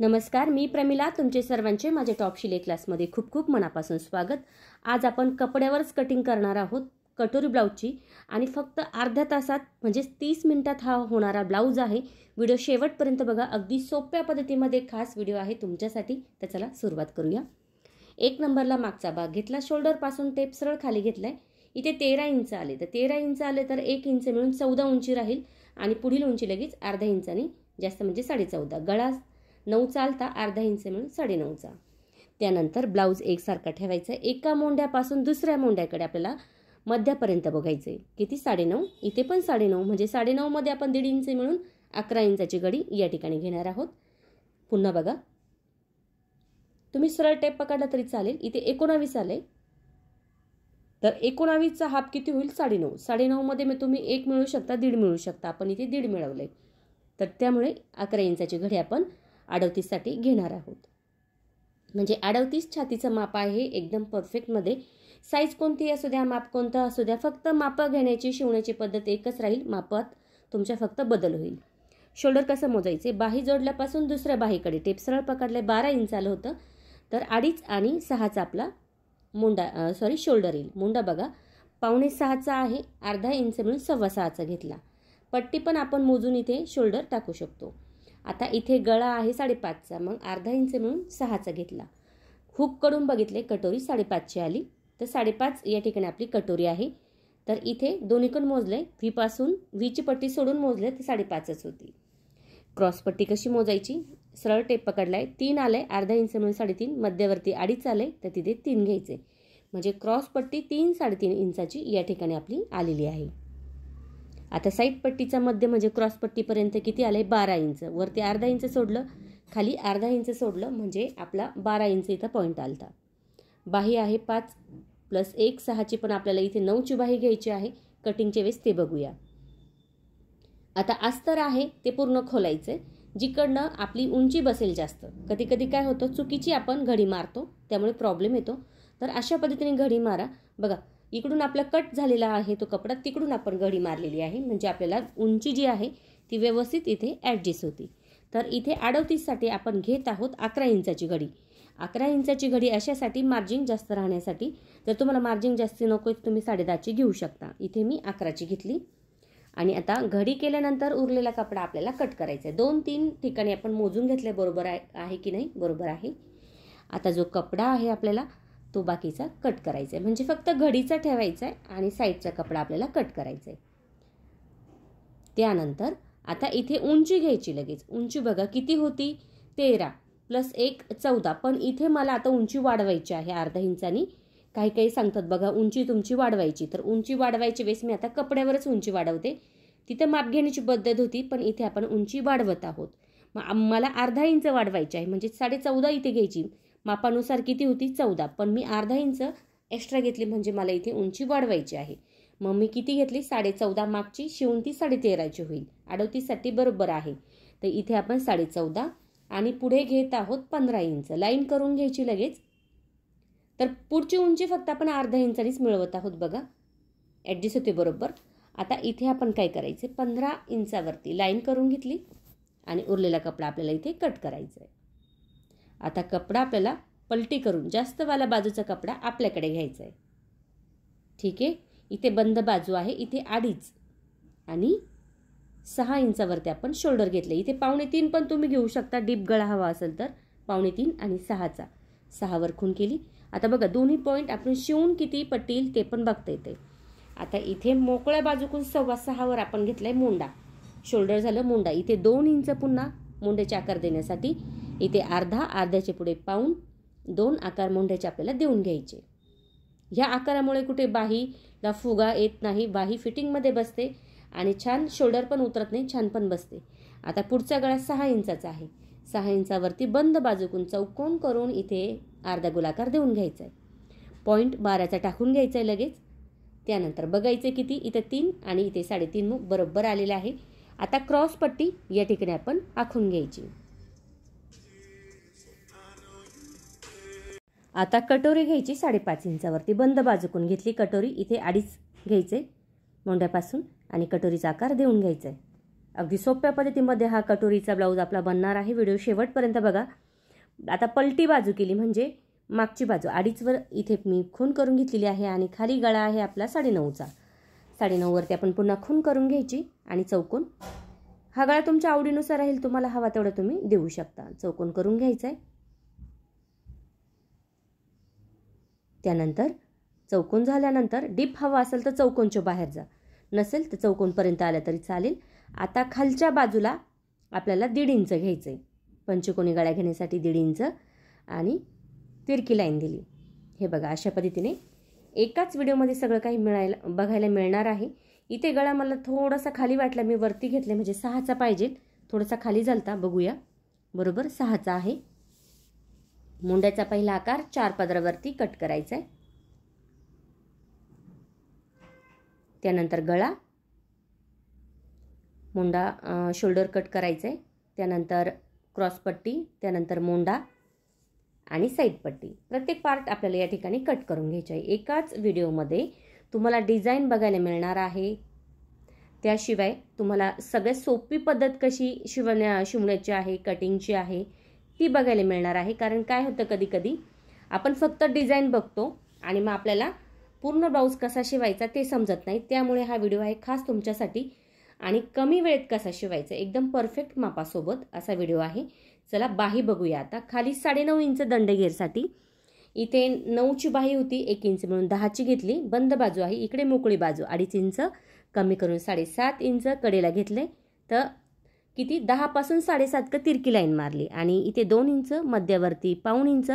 नमस्कार मी प्रमिला तुमचे सर्वांचे माझे टॉप शिले क्लासमध्ये खूप खूप मनापासून स्वागत आज आपण कपड्यावरच कटिंग करणार आहोत कटोरी ब्लाऊजची आणि फक्त अर्ध्या तासात म्हणजेच तीस मिनिटात हा होणारा ब्लाऊज आहे व्हिडिओ शेवटपर्यंत बघा अगदी सोप्या पद्धतीमध्ये खास व्हिडिओ आहे तुमच्यासाठी तर चला सुरुवात करूया एक नंबरला मागचा भाग घेतला शोल्डरपासून टेप सरळ खाली घेतला आहे इथे तेरा इंच आले तर तेरा इंच आले तर एक इंच मिळून चौदा उंची राहील आणि पुढील उंची लगेच अर्ध्या इंचाने जास्त म्हणजे साडेचौदा गळा नऊ चालता अर्धा इंच मिळून साडेनऊचा त्यानंतर ब्लाऊज एकसारखा ठेवायचा एका मोंड्यापासून दुसऱ्या मोंड्याकडे आपल्याला मध्यापर्यंत बघायचं आहे किती साडेनऊ इथे पण साडेनऊ म्हणजे साडेनऊमध्ये आपण दीड इंच मिळून अकरा इंचाची गडी या ठिकाणी घेणार आहोत पुन्हा बघा तुम्ही सरळ टेप पकडला तरी चालेल इथे एकोणावीस आले तर एकोणावीसचा हाफ किती होईल साडेनऊ साडेनऊमध्ये मग तुम्ही एक मिळू शकता दीड मिळू शकता आपण इथे दीड मिळवले तर त्यामुळे अकरा इंचाची घडी आपण आडवतीससाठी घेणार आहोत म्हणजे आडवतीस छातीचं माप आहे एकदम परफेक्टमध्ये साईज कोणती असू द्या माप कोणतं असू द्या फक्त मापं घेण्याची शिवण्याची पद्धत एकच राहील मापात तुमच्या फक्त बदल होईल शोल्डर कसं मोजायचे बाही जोडल्यापासून दुसऱ्या बाहीकडे टेप सरळ पकडले बारा इंच आलं होतं तर अडीच आणि सहाचा आपला मुंडा सॉरी शोल्डर येईल मुंडा बघा पावणे सहाचा आहे अर्धा इंच मिळून सव्वा सहाचा घेतला पट्टी पण आपण मोजून इथे शोल्डर टाकू शकतो आता इथे गळा आहे साडेपाचचा मग अर्धा इंच मिळून सहाचा घेतला हुककडून बघितले कटोरी साडेपाचची आली तर साडेपाच या ठिकाणी आपली कटोरी आहे तर इथे दोन्हीकडून मोजले व्हीपासून व्हीची पट्टी सोडून मोजले तर साडेपाचच होती क्रॉसपट्टी कशी मोजायची सरळ टेप पकडला आहे तीन आलं आहे अर्धा इंच मिळून साडेतीन मध्यवर्ती अडीच आलं आहे तर तिथे तीन घ्यायचे म्हणजे क्रॉसपट्टी तीन साडेतीन इंचाची या ठिकाणी आपली आलेली आहे आता साईड पट्टीचा मध्य म्हणजे क्रॉस पट्टीपर्यंत किती आलं आहे बारा इंच वरती अर्धा इंच सोडलं खाली अर्धा इंच सोडलं म्हणजे आपला बारा इंच इथं पॉईंट आलता बाही आहे पाच प्लस एक सहाची पण आपल्याला इथे नऊची बाही घ्यायची आहे कटिंगच्या वेळेस ते बघूया आता अस्तर आहे ते पूर्ण खोलायचं आहे जिकडनं आपली उंची बसेल जास्त कधी कधी काय होतं चुकीची आपण घडी मारतो त्यामुळे प्रॉब्लेम येतो तर अशा पद्धतीने घडी मारा बघा इकडून आपला कट झालेला आहे तो कपडा तिकडून आपण घडी मारलेली आहे म्हणजे आपल्याला उंची जी आहे ती व्यवस्थित इथे ॲडजस्ट होती तर इथे अडवतीससाठी आपण घेत आहोत अकरा इंचाची घडी अकरा इंचाची घडी अशासाठी मार्जिन जास्त राहण्यासाठी जर तुम्हाला मार्जिन जास्त नको तुम्ही तुम्ही दहाची घेऊ शकता इथे मी अकराची घेतली आणि आता घडी केल्यानंतर उरलेला कपडा आपल्याला कट करायचा आहे दोन तीन ठिकाणी आपण मोजून घेतले बरोबर आहे की नाही बरोबर आहे आता जो कपडा आहे आपल्याला तो बाकीचा कट करायचा आहे म्हणजे फक्त घडीचा ठेवायचा आहे आणि साईडचा कपडा आपल्याला कट करायचा आहे त्यानंतर आता इथे उंची घ्यायची लगेच उंची बघा किती होती तेरा प्लस एक चौदा पण इथे मला आता उंची वाढवायची आहे अर्धा इंचानी काही काही सांगतात बघा उंची तुमची वाढवायची तर उंची वाढवायची वेळेस मी आता कपड्यावरच उंची वाढवते तिथं माप घेण्याची पद्धत होती पण इथे आपण उंची वाढवत आहोत मग मला अर्धा इंच वाढवायची आहे म्हणजे साडे चौदा इथे घ्यायची मापानुसार किती होती चौदा पण मी अर्धा इंच एक्स्ट्रा घेतली म्हणजे मला इथे उंची वाढवायची आहे मग मी किती घेतली साडेचौदा मागची शिवून ती साडेतेराची होईल अडवतीसाठी बरोबर आहे तर इथे आपण साडे चौदा आणि पुढे घेत आहोत पंधरा इंच लाईन करून घ्यायची लगेच तर पुढची उंची फक्त आपण अर्धा इंचानीच मिळवत आहोत बघा ॲडजस्ट होते बरोबर आता इथे आपण काय करायचे पंधरा इंचावरती लाईन करून घेतली आणि उरलेला कपडा आपल्याला इथे कट करायचा आहे आता कपडा आपल्याला पलटी करून वाला बाजूचा कपडा आपल्याकडे घ्यायचा आहे ठीक आहे इथे बंद बाजू आहे इथे अडीच आणि सहा इंचावरती आपण शोल्डर घेतले इथे पावणे तीन पण तुम्ही घेऊ शकता डीप गळा हवा असेल तर पावणे तीन आणि सहाचा सहावर खून केली आता बघा दोन्ही पॉईंट आपण शिवून किती पटील ते पण बघता येते आता इथे मोकळ्या बाजूकून सव्वा सहावर आपण घेतला आहे मुंडा शोल्डर झालं मुंडा इथे दोन इंच पुन्हा मुंड्याचे आकार देण्यासाठी इथे अर्धा अर्ध्याचे पुढे पाऊन दोन आकार मोंढ्याचे आपल्याला देऊन घ्यायचे ह्या आकारामुळे कुठे बाहीला फुगा येत नाही बाही फिटिंगमध्ये बसते आणि छान शोल्डर पण उतरत नाही छान पण बसते आता पुढचा गळा सहा इंचाचा आहे सहा इंचावरती बंद बाजूकून चौकोन करून इथे अर्धा गोलाकार देऊन घ्यायचा आहे पॉईंट बाराचा टाकून घ्यायचा आहे लगेच त्यानंतर बघायचं किती इथं तीन आणि इथे साडेतीन बरोबर आलेलं आहे आता क्रॉस पट्टी या ठिकाणी आपण आखून घ्यायची आता कटोरी घ्यायची साडेपाच इंचावरती बंद बाजूकून घेतली कटोरी इथे अडीच घ्यायचे मोंड्यापासून आणि कटोरीचा आकार देऊन घ्यायचा आहे अगदी सोप्या पद्धतीमध्ये हा कटोरीचा ब्लाऊज आपला बनणार आहे व्हिडिओ शेवटपर्यंत बघा आता पलटी बाजू केली म्हणजे मागची बाजू अडीचवर इथे मी खून करून घेतलेली आहे आणि खाली गळा आहे आपला साडेनऊचा साडेनऊवरती आपण पुन्हा खून करून घ्यायची आणि चौकोन हा गळा तुमच्या आवडीनुसार राहील तुम्हाला हवा तेवढा तुम्ही देऊ शकता चौकोन करून घ्यायचा आहे त्यानंतर चौकोन झाल्यानंतर डीप हवा असेल तर चौकोनच्या बाहेर जा नसेल तर चौकोनपर्यंत आलं तरी चालेल आता खालच्या बाजूला आपल्याला दीड इंच घ्यायचं आहे पंचकोनी गळ्या घेण्यासाठी दीड इंच आणि तिरकी लाईन दिली हे बघा अशा पद्धतीने एकाच व्हिडिओमध्ये सगळं काही मिळायला बघायला मिळणार आहे इथे गळा मला थोडासा खाली वाटला मी वरती घेतले म्हणजे सहाचा पाहिजे थोडासा खाली झालता बघूया बरोबर सहाचा आहे मुंड्याचा पहिला आकार चार पदरावरती कट करायचा आहे त्यानंतर गळा मुंडा शोल्डर कट करायचा आहे त्यानंतर क्रॉसपट्टी त्यानंतर मुंडा आणि साईडपट्टी प्रत्येक पार्ट आपल्याला या ठिकाणी कट करून घ्यायचे आहे एकाच व्हिडिओमध्ये तुम्हाला डिझाईन बघायला मिळणार आहे त्याशिवाय तुम्हाला सगळ्यात सोपी पद्धत कशी शिवण्या शिवण्याची आहे कटिंगची आहे ती बघायला मिळणार आहे कारण काय होतं कधी कधी आपण फक्त डिझाईन बघतो आणि मग आपल्याला पूर्ण ब्लाऊज कसा शिवायचा ते समजत नाही त्यामुळे हा व्हिडिओ आहे खास तुमच्यासाठी आणि कमी वेळेत कसा शिवायचा एकदम परफेक्ट मापासोबत असा व्हिडिओ आहे चला बाही बघूया आता खाली साडेनऊ इंच दंडगेरसाठी इथे नऊची बाही होती एक इंच म्हणून दहाची घेतली बंद बाजू आहे इकडे मोकळी बाजू अडीच इंच कमी करून साडेसात इंच कडेला घेतले तर किती दहापासून साडेसात क तिरकी लाईन मारली आणि इथे दोन इंच मध्यवर्ती पाऊण इंच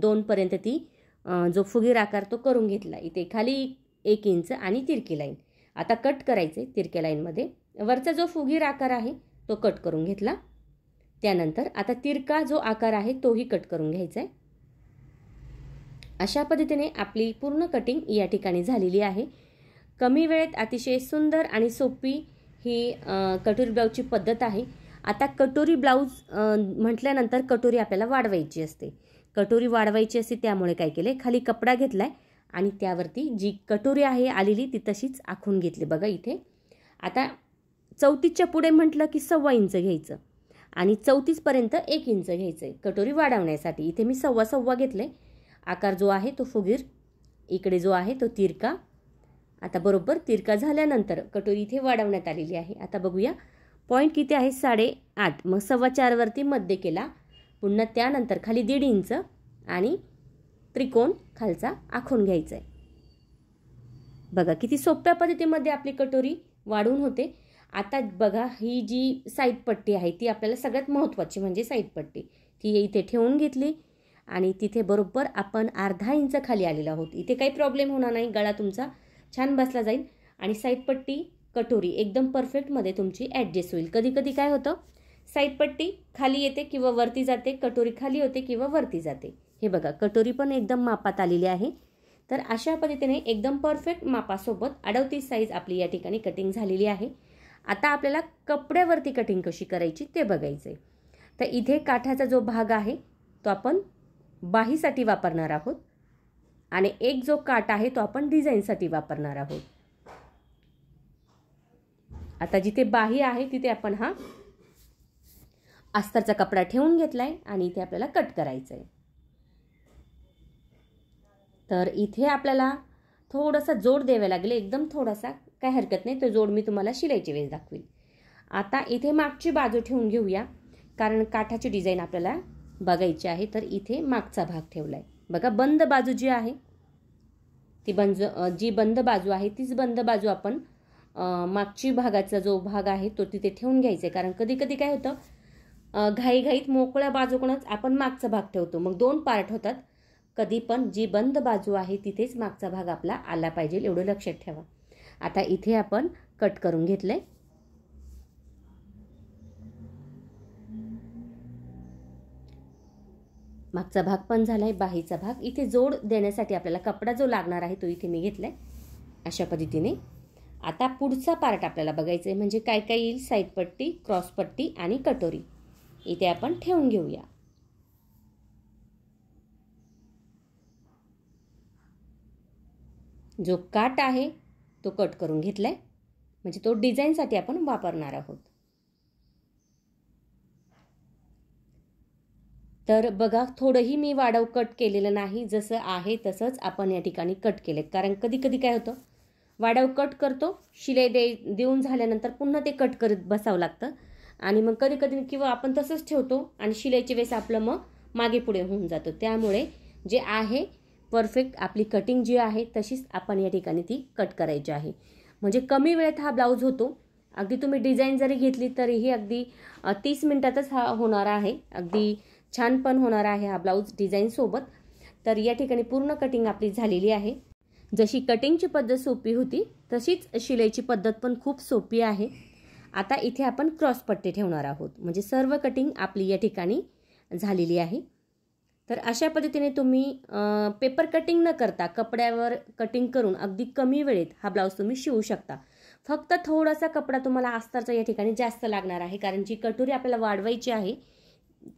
दोनपर्यंत ती जो फुगीर आकार तो करून घेतला इथे खाली एक इंच आणि तिरकी लाईन आता कट करायचे तिरक्या लाईनमध्ये वरचा जो फुगीर आकार आहे तो कट करून घेतला त्यानंतर आता तिरका जो आकार आहे तोही कट करून घ्यायचा आहे अशा पद्धतीने आपली पूर्ण कटिंग या ठिकाणी झालेली आहे कमी वेळेत अतिशय सुंदर आणि सोपी ही कटोरी ब्लाऊजची पद्धत आहे आता कटोरी ब्लाऊज म्हटल्यानंतर कटोरी आपल्याला वाढवायची असते कटोरी वाढवायची असते त्यामुळे काय केलं खाली कपडा घेतला आहे आणि त्यावरती जी कटोरी आहे आलेली ती तशीच आखून घेतली बघा इथे आता चौतीसच्या पुढे म्हटलं की सव्वा इंच घ्यायचं आणि चौतीसपर्यंत एक इंच घ्यायचं आहे कटोरी वाढवण्यासाठी इथे मी सव्वा सव्वा घेतलं आहे आकार जो आहे तो फुगीर इकडे जो आहे तो तिरका आता बरोबर तिरका झाल्यानंतर कटोरी इथे वाढवण्यात आलेली आहे आता बघूया पॉईंट किती आहे साडेआठ मग सव्वा चारवरती मध्य केला पुन्हा त्यानंतर खाली दीड इंच आणि त्रिकोण खालचा आखून घ्यायचा आहे बघा किती सोप्या पद्धतीमध्ये आपली कटोरी वाढून होते आता बघा ही जी पट्टी आहे ती आपल्याला सगळ्यात महत्त्वाची म्हणजे पट्टी ती इथे ठेवून घेतली आणि तिथे बरोबर आपण अर्धा इंच खाली आलेला आहोत इथे काही प्रॉब्लेम होणार नाही गळा तुमचा छान बसला जाईल आणि साईडपट्टी कटोरी एकदम परफेक्टमध्ये तुमची ॲडजस्ट होईल कधीकधी काय होतं साईडपट्टी खाली येते किंवा वरती जाते कटोरी खाली होते किंवा वरती जाते हे बघा कटोरी पण एकदम मापात आलेली आहे तर अशा पद्धतीने एकदम परफेक्ट मापासोबत अडवतीस साईज आपली या ठिकाणी कटिंग झालेली आहे आता आपल्याला कपड्यावरती कटिंग कशी करायची ते बघायचं तर इथे काठाचा जो भाग आहे तो आपण बाहीसाठी वापरणार आहोत आणि एक जो काट आहे तो आपण डिझाईनसाठी वापरणार आहोत आता जिथे बाही आहे तिथे आपण हा अस्तरचा कपडा ठेवून घेतला आहे आणि इथे आपल्याला कट करायचं आहे तर इथे आपल्याला थोडासा जोड द्यावा लागेल एकदम थोडासा काय हरकत नाही तो जोड मी तुम्हाला शिलाईची वेळेस दाखवेल आता इथे मागची बाजू ठेवून घेऊया कारण काठाची डिझाईन आपल्याला बघायची आहे तर इथे मागचा भाग ठेवला आहे बघा बंद बाजू जी आहे ती बंज जी बंद बाजू आहे तीच बंद बाजू आपण मागची भागाचा जो भाग आहे तो तिथे ठेवून घ्यायचा आहे कारण कधी कधी काय होतं घाईघाईत मोकळ्या बाजूकडूनच आपण मागचा भाग ठेवतो मग दोन पार्ट होतात कधी पण जी बंद बाजू आहे तिथेच मागचा भाग आपला आला पाहिजे एवढं लक्षात ठेवा आता इथे आपण कट करून घेतलं आहे मागचा भाग पण झाला आहे बाहीचा भाग इथे जोड देण्यासाठी आपल्याला कपडा जो लागणार आहे तो इथे मी घेतला आहे अशा पद्धतीने आता पुढचा पार्ट आपल्याला बघायचा आहे म्हणजे काय काय येईल साईडपट्टी क्रॉसपट्टी आणि कटोरी इथे आपण ठेवून घेऊया जो काट आहे तो कट करून घेतला आहे म्हणजे तो डिझाईनसाठी आपण वापरणार आहोत तर बघा थोडंही मी वाढव कट केलेलं नाही जसं आहे तसंच आपण या ठिकाणी कट केले कारण कधी कधी काय होतं वाढव कट करतो शिलाई दे देऊन झाल्यानंतर पुन्हा ते कट करत बसावं लागतं आणि मग कधी कधी किंवा आपण तसंच ठेवतो आणि शिलाईची वेळेस आपलं मग मागे पुढे होऊन जातो त्यामुळे जे आहे परफेक्ट आपली कटिंग जी आहे तशीच आपण या ठिकाणी ती कट करायची आहे म्हणजे कमी वेळेत हा ब्लाऊज होतो अगदी तुम्ही डिझाईन जरी घेतली तरीही अगदी तीस मिनटातच हा होणारा आहे अगदी छान पण होणार आहे हा ब्लाऊज डिझाईनसोबत तर या ठिकाणी पूर्ण कटिंग आपली झालेली आहे जशी कटिंगची पद्धत सोपी होती तशीच शिलाईची पद्धत पण खूप सोपी आहे आता इथे आपण क्रॉस पट्टे ठेवणार आहोत म्हणजे सर्व कटिंग आपली या ठिकाणी झालेली आहे तर अशा पद्धतीने तुम्ही पेपर कटिंग न करता कपड्यावर कटिंग करून अगदी कमी वेळेत हा ब्लाऊज तुम्ही शिवू शकता फक्त थोडासा कपडा तुम्हाला अस्तरचा या ठिकाणी जास्त लागणार आहे कारण जी कटोरी आपल्याला वाढवायची आहे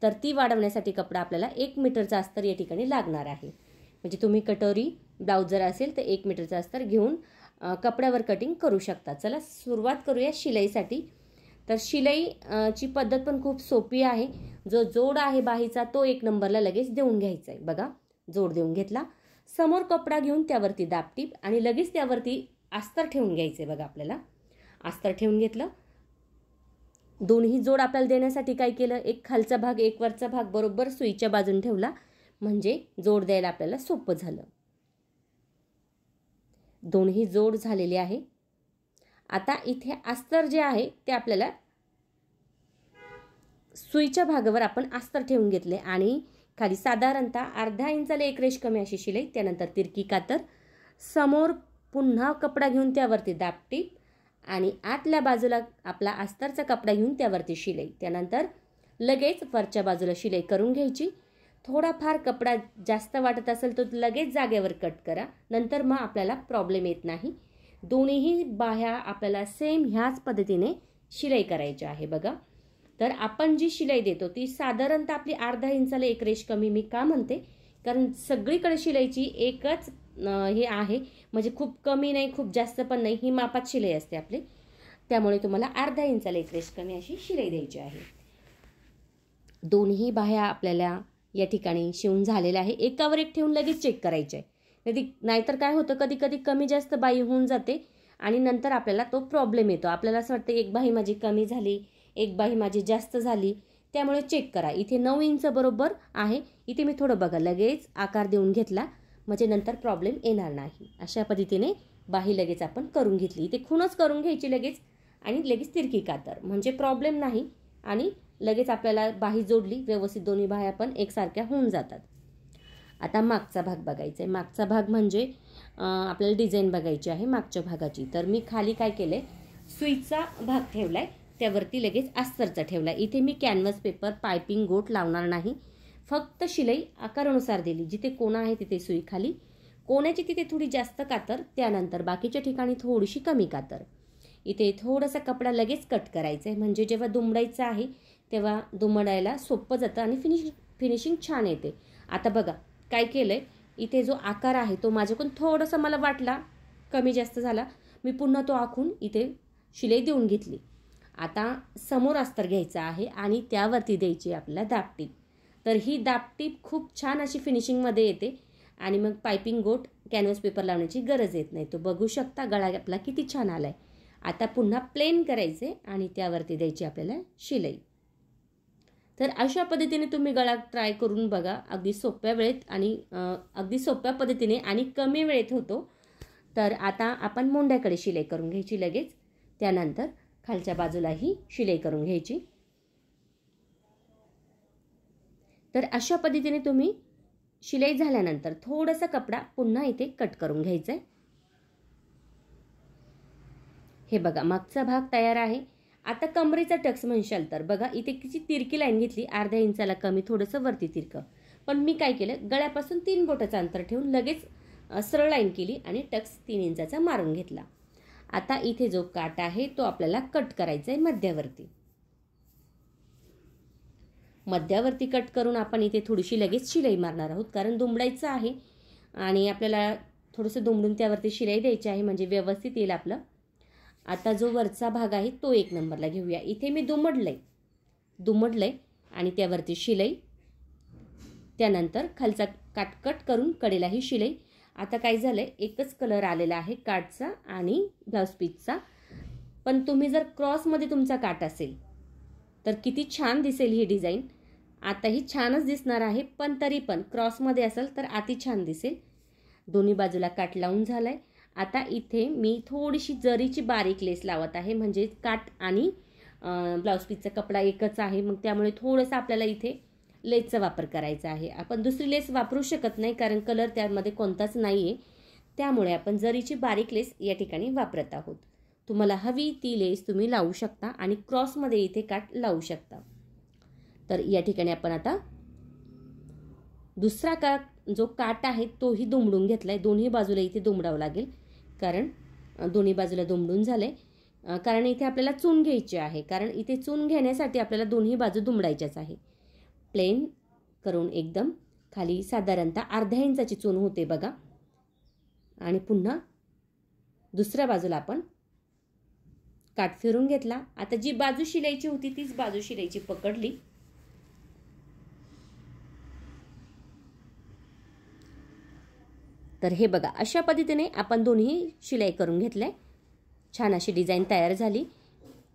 तर ती वाढवण्यासाठी कपडा आपल्याला एक मीटरचा अस्तर या ठिकाणी लागणार आहे म्हणजे तुम्ही कटोरी ब्लाऊज जर असेल तर एक मीटरचा अस्तर घेऊन कपड्यावर कटिंग करू शकता चला सुरुवात करूया शिलाईसाठी तर शिलाई ची पद्धत पण खूप सोपी आहे जो जोड आहे बाहीचा तो एक नंबरला लगेच देऊन घ्यायचा आहे बघा जोड देऊन घेतला समोर कपडा घेऊन त्यावरती दापटीप आणि लगेच त्यावरती अस्तर ठेवून घ्यायचं आहे बघा आपल्याला अस्तर ठेवून घेतलं दोन्ही जोड आपल्याला देण्यासाठी काय केलं एक खालचा भाग एक वरचा भाग बरोबर सुईच्या बाजून ठेवला म्हणजे जोड द्यायला आपल्याला सोपं झालं दोन्ही जोड झालेले आहे आता इथे अस्तर जे आहे ते आपल्याला सुईच्या भागावर आपण अस्तर ठेवून घेतले आणि खाली साधारणतः अर्धा इंचाला एक रेश कमी अशी शिलाई त्यानंतर तिरकी कातर समोर पुन्हा कपडा घेऊन त्यावरती दापटीप आणि आतल्या बाजूला आपला अस्तरचा कपडा घेऊन त्यावरती शिलाई त्यानंतर लगेच वरच्या बाजूला शिलाई करून घ्यायची थोडाफार कपडा जास्त वाटत असेल तर लगेच जागेवर कट करा नंतर मग आपल्याला प्रॉब्लेम येत नाही दोन्हीही बाह्या आपल्याला सेम ह्याच पद्धतीने शिलाई करायची आहे बघा तर आपण जी शिलाई देतो ती साधारणतः आपली अर्धा इंचाला एक रेश कमी मी का म्हणते कारण सगळीकडे शिलाईची एकच हे आहे म्हणजे खूप कमी नाही खूप जास्त पण नाही ही मापात शिलाई असते आपली त्यामुळे तुम्हाला अर्धा इंचाला एक कमी अशी शिलाई द्यायची आहे दोन्ही बाह्या आपल्याला या ठिकाणी शिवून झालेल्या आहे एकावर एक ठेवून लगेच चेक करायचे आहे कधी नाहीतर काय होतं कधी कधी कमी जास्त बाई होऊन जाते आणि नंतर आपल्याला तो प्रॉब्लेम येतो आपल्याला असं वाटतं एक बाही माझी कमी झाली एक बाही माझी जास्त झाली त्यामुळे चेक करा इथे नऊ इंच बरोबर आहे इथे मी थोडं बघा लगेच आकार देऊन घेतला म्हणजे नंतर प्रॉब्लेम येणार नाही अशा पद्धतीने बाही लगेच आपण करून घेतली इथे खूनच करून घ्यायची लगेच आणि लगेच तिरकी कातर म्हणजे प्रॉब्लेम नाही आणि लगेच आपल्याला बाही जोडली व्यवस्थित दोन्ही बाह्या पण एकसारख्या होऊन जातात आता मागचा भाग बघायचा आहे मागचा भाग म्हणजे आपल्याला डिझाईन बघायची आहे मागच्या भागाची तर मी खाली काय केलं आहे सुईचा भाग ठेवला आहे त्यावरती लगेच अस्तरचा ठेवला आहे इथे मी कॅनव्हस पेपर पायपिंग गोट लावणार नाही फक्त शिलाई आकारानुसार दिली जिथे कोणा आहे तिथे सुई खाली कोण्याची तिथे थोडी जास्त कातर त्यानंतर बाकीच्या ठिकाणी थोडीशी कमी कातर इथे थोडासा कपडा लगेच कट करायचा आहे म्हणजे जेव्हा दुमडायचं आहे तेव्हा दुमडायला सोपं जातं आणि फिनिश फिनिशिंग छान येते आता बघा काय केलं आहे इथे जो आकार आहे तो माझ्याकडून थोडासा मला वाटला कमी जास्त झाला मी पुन्हा तो आखून इथे शिलाई देऊन घेतली आता समोर अस्तर घ्यायचं आहे आणि त्यावरती द्यायची आपल्याला दापटीत तर ही दापटीप खूप छान अशी फिनिशिंगमध्ये येते आणि मग पायपिंग गोट कॅनव्हस पेपर लावण्याची गरज येत नाही तो बघू शकता गळा आपला किती छान आला आहे आता पुन्हा प्लेन करायचे आणि त्यावरती द्यायची आपल्याला शिलाई तर अशा पद्धतीने तुम्ही गळा ट्राय करून बघा अगदी सोप्या वेळेत आणि अगदी सोप्या पद्धतीने आणि कमी वेळेत होतो तर आता आपण मोंड्याकडे शिलाई करून घ्यायची लगेच त्यानंतर खालच्या बाजूलाही शिलाई करून घ्यायची तर अशा पद्धतीने तुम्ही शिलाई झाल्यानंतर थोडासा कपडा पुन्हा इथे कट करून घ्यायचा आहे हे बघा मागचा भाग तयार आहे आता कमरेचा टक्स म्हणशाल तर बघा इथे किती तिरकी लाईन घेतली अर्ध्या इंचाला कमी थोडंसं वरती तिरकं पण मी काय केलं गळ्यापासून तीन बोटाचं अंतर ठेवून लगेच सरळ लाईन केली आणि टक्स तीन इंचाचा मारून घेतला आता इथे जो काट आहे तो आपल्याला कट करायचा आहे मध्यावरती मध्यावरती कट करून आपण इथे थोडीशी लगेच शिलाई मारणार आहोत कारण दुमडायचं आहे आणि आपल्याला थोडंसं दुमडून त्यावरती शिलाई द्यायची आहे म्हणजे व्यवस्थित येईल आपलं आता जो वरचा भाग आहे तो एक नंबरला घेऊया इथे मी दुमडलंय दुमडलंय आणि त्यावरती शिलाई त्यानंतर खालचा कट करून कडेला ही शिलाई आता काय झालं आहे एकच कलर आलेला आहे काटचा आणि ब्लाऊज पीचचा पण तुम्ही जर क्रॉसमध्ये तुमचा काट असेल तर किती छान दिसेल ही डिझाईन आताही छानच दिसणार आहे पण तरी पण क्रॉसमध्ये असेल तर अति छान दिसेल दोन्ही बाजूला काट लावून झाला आहे आता इथे मी थोडीशी जरीची बारीक लेस लावत आहे म्हणजे काट आणि ब्लाऊज पीसचा कपडा एकच आहे मग त्यामुळे थोडंसं आपल्याला इथे लेसचा वापर करायचा आहे आपण दुसरी लेस वापरू शकत नाही कारण कलर त्यामध्ये कोणताच नाही आहे त्यामुळे आपण जरीची बारीक लेस या ठिकाणी वापरत आहोत तुम्हाला हवी ती लेस तुम्ही लावू शकता आणि क्रॉसमध्ये इथे काट लावू शकता तर या ठिकाणी आपण आता दुसरा का जो काट आहे तोही दुमडून घेतला आहे दोन्ही बाजूला इथे दुमडावं लागेल कारण दोन्ही बाजूला दुमडून झालं आहे कारण इथे आपल्याला चून घ्यायची आहे कारण इथे चून घेण्यासाठी आपल्याला दोन्ही बाजू दुमडायच्याच आहे प्लेन करून एकदम खाली साधारणतः अर्ध्या इंचाची चून होते बघा आणि पुन्हा दुसऱ्या बाजूला आपण काट फिरून घेतला आता जी बाजू शिलाईची होती तीच बाजू शिलाईची पकडली तर हे बघा अशा पद्धतीने आपण दोन्ही शिलाई करून घेतले छान अशी डिझाईन तयार झाली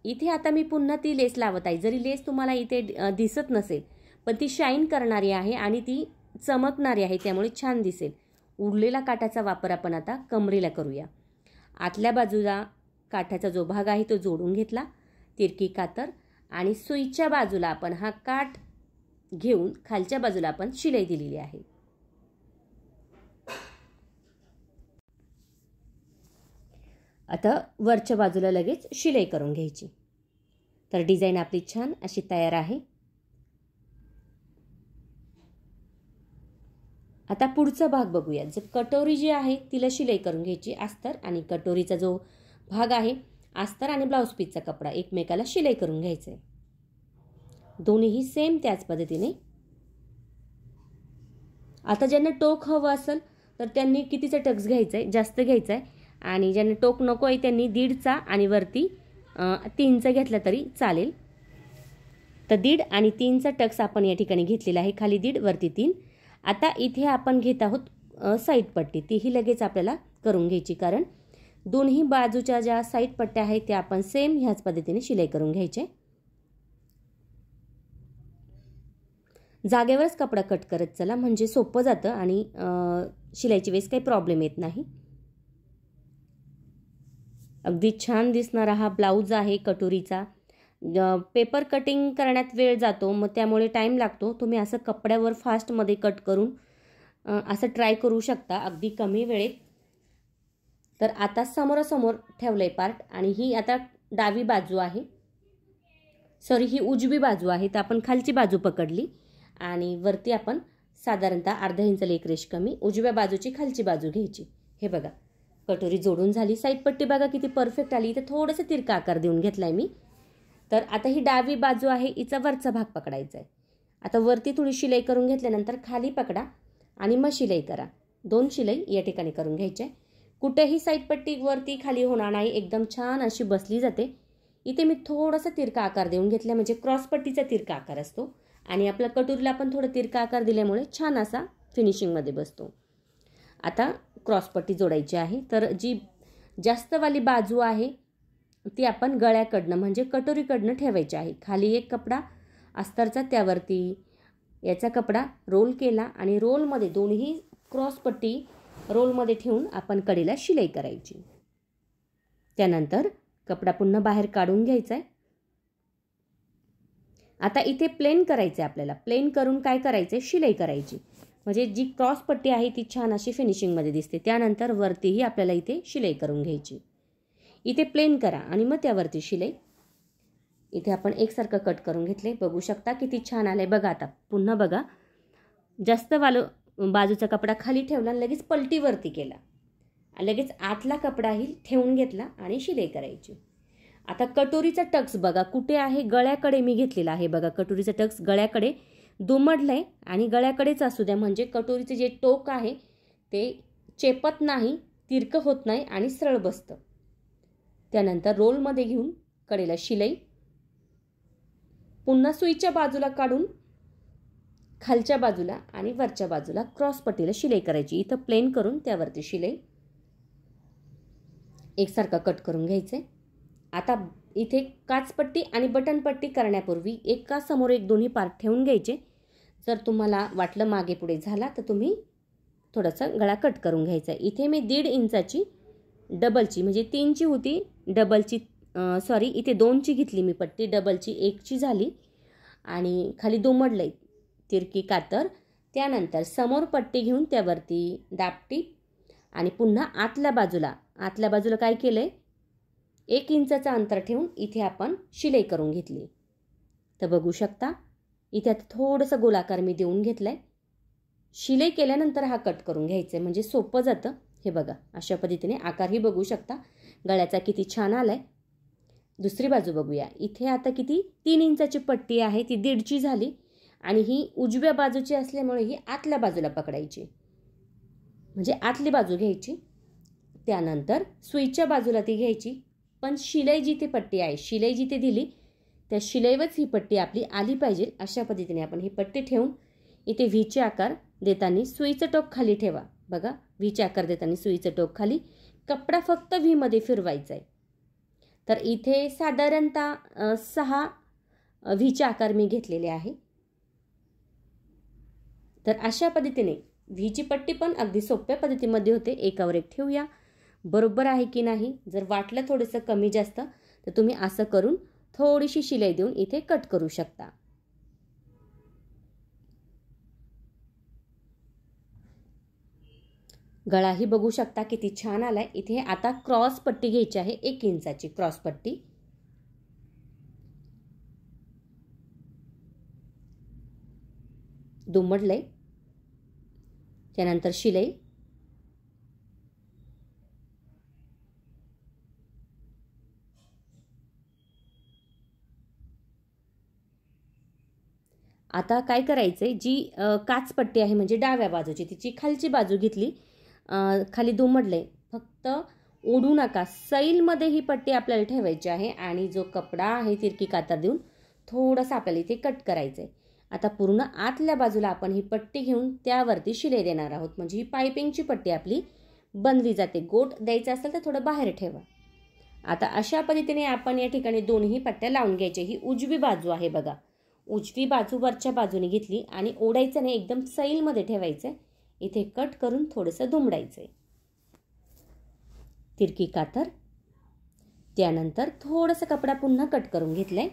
इथे आता मी पुन्हा ती लेस लावत आहे जरी लेस तुम्हाला इथे दिसत नसेल पण ती शाईन करणारी आहे आणि ती चमकणारी आहे त्यामुळे छान दिसेल उरलेला काटाचा वापर आपण आता कमरेला करूया आतल्या बाजूला काठाचा जो भाग आहे तो जोडून घेतला तिरकी कातर आणि सुईच्या बाजूला आपण हा काठ घेऊन खालच्या बाजूला आपण शिलाई दिलेली आहे आता वरच्या बाजूला लगेच शिलाई करून घ्यायची तर डिझाईन आपली छान अशी तयार आहे आता पुढचा भाग बघूया जर कटोरी जी आहे तिला शिलाई करून घ्यायची अस्तर आणि कटोरीचा जो भाग आहे अस्तर आणि ब्लाऊज पीसचा कपडा एकमेकाला शिलाई करून घ्यायचा आहे दोन्हीही सेम त्याच पद्धतीने आता ज्यांना टोक हवं असेल तर त्यांनी कितीचा टक्स घ्यायचा आहे जास्त घ्यायचा आहे आणि ज्यांना टोक नको आहे त्यांनी दीडचा आणि वरती तीनचा घेतला तरी चालेल तर दीड आणि तीनचा टक्स आपण या ठिकाणी घेतलेला आहे खाली दीड वरती तीन आता इथे आपण घेत आहोत साईड पट्टी तीही लगेच आपल्याला करून घ्यायची कारण दोन्ही बाजूच्या ज्या साईड पट्ट्या आहेत त्या आपण सेम ह्याच पद्धतीने शिलाई करून घ्यायचे जागेवरच कपडा कट करत चला म्हणजे सोपं जातं आणि शिलाईची वेळेस काही प्रॉब्लेम येत नाही अगदी छान दिसणारा हा ब्लाऊज आहे कटोरीचा पेपर कटिंग करण्यात वेळ जातो मग त्यामुळे टाईम लागतो तुम्ही असं कपड्यावर फास्टमध्ये कट करून असं ट्राय करू शकता अगदी कमी वेळेत तर आता समोरासमोर ठेवलं आहे पार्ट आणि ही आता डावी बाजू आहे सॉरी ही उजवी बाजू आहे तर आपण खालची बाजू पकडली आणि वरती आपण साधारणतः अर्धा इंच रेश कमी उजव्या बाजूची खालची बाजू घ्यायची हे बघा कटोरी जोडून झाली साईडपट्टी बघा किती परफेक्ट आली इथे थोडंसं तिरका आकार देऊन घेतला आहे मी तर आता ही डावी बाजू आहे हिचा वरचा भाग पकडायचा आहे आता वरती थोडी शिलाई करून घेतल्यानंतर खाली पकडा आणि मग शिलाई करा दोन शिलाई या ठिकाणी करून घ्यायची आहे कुठेही साईडपट्टीवरती खाली होणार नाही एकदम छान अशी बसली जाते इथे मी थोडासा तिरका आकार देऊन घेतला म्हणजे क्रॉसपट्टीचा तिरका आकार असतो आणि आपला कटोरीला पण थोडं तिरका आकार दिल्यामुळे छान असा फिनिशिंगमध्ये बसतो आता क्रॉसपट्टी जोडायची आहे तर जी जास्तवाली बाजू आहे ती आपण गळ्याकडनं म्हणजे कटोरीकडनं ठेवायची आहे खाली एक कपडा अस्तरचा त्यावरती याचा कपडा रोल केला आणि रोलमध्ये दोन्ही क्रॉसपट्टी रोलमध्ये ठेवून आपण कडीला शिलाई करायची त्यानंतर कपडा पुन्हा बाहेर काढून घ्यायचा आहे आता इथे प्लेन करायचं आहे आपल्याला प्लेन करून काय करायचं आहे शिलाई करायची म्हणजे जी क्रॉस पट्टी आहे ती छान अशी फिनिशिंगमध्ये दिसते त्यानंतर वरतीही आपल्याला इथे शिलाई करून घ्यायची इथे प्लेन करा आणि मग त्यावरती शिलाई इथे आपण एकसारखं कट करून घेतले बघू शकता किती छान आलं आहे बघा आता पुन्हा बघा जास्त वालो बाजूचा कपडा खाली ठेवला आणि लगेच पलटीवरती केला लगेच आतला कपडाही ठेवून घेतला आणि शिलाई करायची आता कटोरीचा टक्स बघा कुठे आहे गळ्याकडे मी घेतलेला आहे बघा कटोरीचा टक्स गळ्याकडे दुमडलं आहे आणि गळ्याकडेच असू द्या म्हणजे कटोरीचं जे टोक आहे ते चेपत नाही तिरकं होत नाही आणि सरळ बसतं त्यानंतर रोलमध्ये घेऊन कडेला शिलाई पुन्हा सुईच्या बाजूला काढून खालच्या बाजूला आणि वरच्या बाजूला क्रॉस पट्टीला शिलाई करायची इथं प्लेन करून त्यावरती शिलाई एकसारखा कट करून घ्यायचं आता इथे काचपट्टी आणि बटन पट्टी करण्यापूर्वी एका समोर एक दोन्ही पार्ट ठेवून घ्यायचे जर तुम्हाला वाटलं मागे पुढे झाला तर तुम्ही थोडासा गळा कट करून घ्यायचा इथे मी दीड इंचाची डबलची म्हणजे तीनची होती डबलची सॉरी इथे दोनची घेतली मी पट्टी डबलची एकची झाली आणि खाली दुमडलं तिरकी कातर त्यानंतर समोर पट्टी घेऊन त्यावरती दापटी आणि पुन्हा आतल्या बाजूला आतल्या बाजूला काय केलं आहे एक इंचाचं अंतर ठेवून इथे आपण शिलाई करून घेतली तर बघू शकता इथे आता थोडंसं गोलाकार मी देऊन घेतला आहे शिलाई केल्यानंतर हा कट करून घ्यायचं आहे म्हणजे सोपं जातं हे बघा अशा पद्धतीने आकारही बघू शकता गळ्याचा किती छान आला दुसरी बाजू बघूया इथे आता किती तीन इंचाची पट्टी आहे ती दीडची झाली आणि ही उजव्या बाजूची असल्यामुळे ही आतल्या बाजूला पकडायची म्हणजे आतली बाजू घ्यायची त्यानंतर सुईच्या बाजूला ती घ्यायची पण शिलाई जी ती पट्टी आहे शिलाई जिथे दिली त्या शिलाईवरच ही पट्टी आपली आली पाहिजे अशा पद्धतीने आपण ही पट्टी ठेवून इथे व्हीचे आकार देताना सुईचं टोक खाली ठेवा बघा व्हीचे आकार देताना सुईचं टोक खाली कपडा फक्त व्हीमध्ये फिरवायचा आहे तर इथे साधारणतः सहा व्हीचे आकार मी घेतलेले आहे तर अशा पद्धतीने व्हीची पट्टी पण अगदी सोप्या पद्धतीमध्ये होते एकावर एक ठेवूया बरोबर आहे की नाही जर वाटलं थोडंसं कमी जास्त तर तुम्ही असं करून थोडीशी शिलाई देऊन इथे कट करू शकता गळाही बघू शकता किती छान आला आहे इथे आता क्रॉस पट्टी घ्यायची आहे एक इंचाची क्रॉस पट्टी दुमडलं आहे त्यानंतर शिलाई आता काय करायचं आहे जी काचपट्टी आहे म्हणजे डाव्या बाजूची तिची खालची बाजू घेतली खाली दुमडले फक्त ओढू नका सैलमध्ये ही पट्टी आपल्याला ठेवायची आहे आणि जो कपडा आहे तिरकी कातर देऊन थोडंसं आपल्याला इथे कट करायचं आहे आता पूर्ण आतल्या बाजूला आपण ही पट्टी घेऊन त्यावरती शिले देणार आहोत म्हणजे ही पायपिंगची पट्टी आपली बनली जाते गोट द्यायचं असेल तर थोडं बाहेर ठेवा आता अशा पद्धतीने आपण या ठिकाणी दोन्ही पट्ट्या लावून घ्यायच्या ही उजवी बाजू आहे बघा उजवी बाजू वरच्या बाजूने घेतली आणि ओढायचं नाही एकदम सैलमध्ये ठेवायचं इथे कट करून थोडंसं दुमडायचं तिरकी कातर त्यानंतर थोडंसं कपडा पुन्हा कट करून घेतलं आहे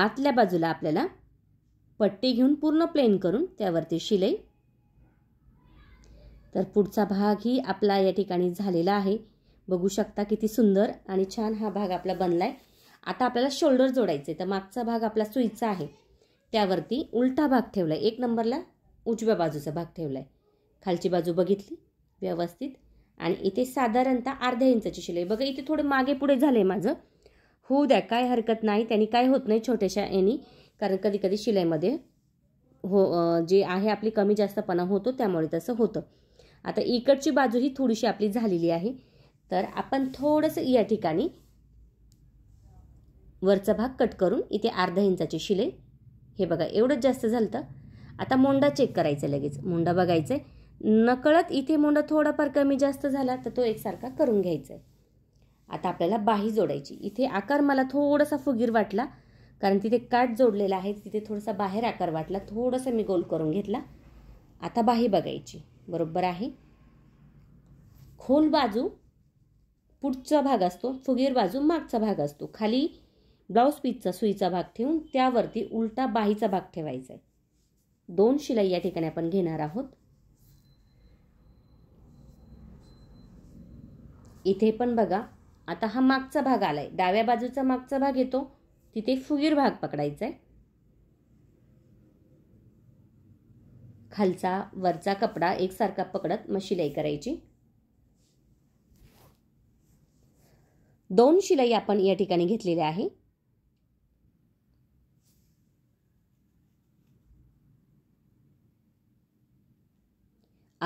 आतल्या बाजूला आपल्याला पट्टी घेऊन पूर्ण प्लेन करून त्यावरती शिलाई तर पुढचा भागही आपला या ठिकाणी झालेला आहे बघू शकता किती सुंदर आणि छान हा भाग आपला बनला आहे आता आपल्याला शोल्डर जोडायचे तर मागचा भाग आपला सुईचा आहे त्यावरती उलटा भाग ठेवला आहे एक नंबरला उजव्या बाजूचा भाग ठेवला आहे खालची बाजू बघितली व्यवस्थित आणि इथे साधारणतः अर्ध्या इंचाची शिलाई बघा इथे थोडं मागे पुढे झालं आहे माझं हो द्या काय हरकत नाही त्यांनी काय होत नाही छोट्याशा यानी कारण कधी कधी शिलाईमध्ये हो जे आहे आपली कमी जास्तपणा होतो त्यामुळे तसं होतं आता इकडची बाजू ही थोडीशी आपली झालेली आहे तर आपण थोडंसं या ठिकाणी वरचा भाग कट करून इथे अर्धा इंचाची शिलाई हे बघा एवढंच जास्त झालं तर आता मोंडा चेक करायचा लगेच मोंडा बघायचा आहे नकळत इथे मोंडा थोडाफार कमी जास्त झाला तर तो एकसारखा करून घ्यायचा आहे आता आपल्याला बाही जोडायची इथे आकार मला थोडासा फुगीर वाटला कारण तिथे काठ जोडलेला आहे तिथे थोडासा बाहेर आकार वाटला थोडासा मी गोल करून घेतला आता बाही बघायची बरोबर आहे खोल बाजू पुढचा भाग असतो फुगीर बाजू मागचा भाग असतो खाली ब्लाऊज पीचचा सुईचा भाग ठेवून त्यावरती उलटा बाहीचा भाग ठेवायचा आहे दोन शिलाई या ठिकाणी आपण घेणार आहोत इथे पण बघा आता हा मागचा भाग आला आहे डाव्या बाजूचा मागचा भाग येतो तिथे फुगीर भाग पकडायचा आहे खालचा वरचा कपडा एकसारखा पकडत मग शिलाई करायची दोन शिलाई आपण या ठिकाणी घेतलेल्या आहे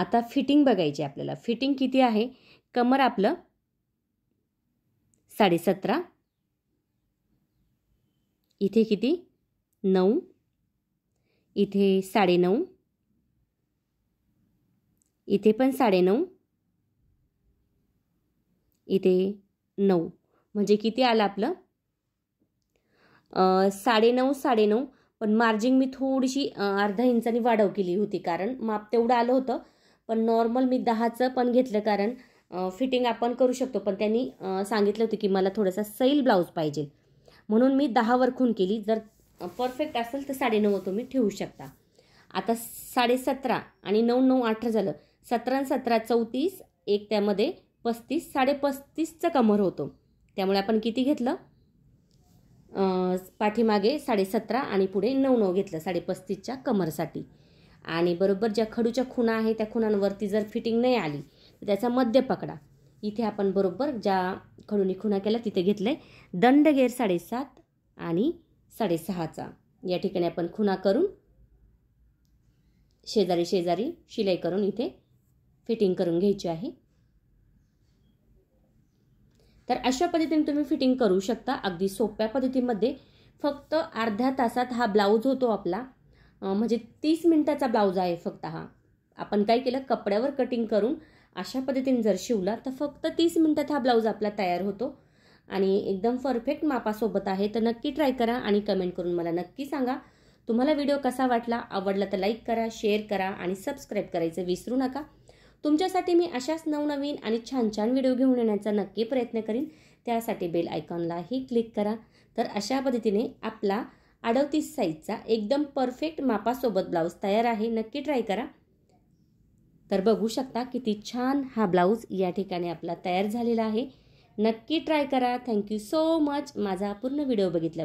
आता फिटिंग बघायची आपल्याला फिटिंग किती आहे कमर आपलं साडेसतरा इथे किती नऊ इथे साडेनऊ इथे पण साडेनऊ इथे नऊ म्हणजे किती आलं आपलं साडेनऊ साडेनऊ पण मार्जिंग मी थोडीशी अर्धा इंचानी वाढव केली होती कारण माप तेवढं आलं होतं पण नॉर्मल मी दहाचं पण घेतलं कारण फिटिंग आपण करू शकतो पण त्यांनी सांगितलं होतं की मला थोडासा सैल ब्लाऊज पाहिजे म्हणून मी दहा वरखून केली जर परफेक्ट असेल तर साडेनऊ तुम्ही ठेवू शकता आता साडेसतरा आणि नऊ नऊ अठरा झालं सतरा सतरा चौतीस एक त्यामध्ये पस्तीस साडेपस्तीसचं कमर होतो त्यामुळे आपण किती घेतलं पाठीमागे साडेसतरा आणि पुढे नऊ नऊ घेतलं साडेपस्तीसच्या कमरसाठी आणि बरोबर ज्या खडूच्या खुणा आहे त्या खुणांवरती जर फिटिंग नाही आली त्याचा मध्य पकडा इथे आपण बरोबर ज्या खडूनी खुणा केला तिथे घेतलं आहे दंडगेर साडेसात आणि साडेसहाचा या ठिकाणी आपण खुणा करून शेजारी शेजारी शिलाई करून इथे फिटिंग करून घ्यायची आहे तर अशा पद्धतीने तुम्ही फिटिंग करू शकता अगदी सोप्या पद्धतीमध्ये फक्त अर्ध्या तासात हा ब्लाऊज होतो आपला म्हणजे तीस मिनटाचा ब्लाऊज आहे फक्त हा आपण काय केलं कपड्यावर कटिंग करून अशा पद्धतीने जर शिवला तर फक्त तीस मिनटात हा ब्लाऊज आपला तयार होतो आणि एकदम परफेक्ट मापासोबत आहे तर नक्की ट्राय करा आणि कमेंट करून मला नक्की सांगा तुम्हाला व्हिडिओ कसा वाटला आवडला तर लाईक करा शेअर करा आणि सबस्क्राईब करायचं विसरू नका तुमच्यासाठी मी अशाच नवनवीन आणि छान छान व्हिडिओ घेऊन येण्याचा नक्की प्रयत्न करीन त्यासाठी बेल आयकॉनलाही क्लिक करा तर अशा पद्धतीने आपला अडवतीस साईजचा एकदम परफेक्ट मापासोबत ब्लाऊज तयार आहे नक्की ट्राय करा तर बघू शकता किती छान हा ब्लाऊज या ठिकाणी आपला तयार झालेला आहे नक्की ट्राय करा थँक्यू सो मच माझा पूर्ण व्हिडिओ बघितला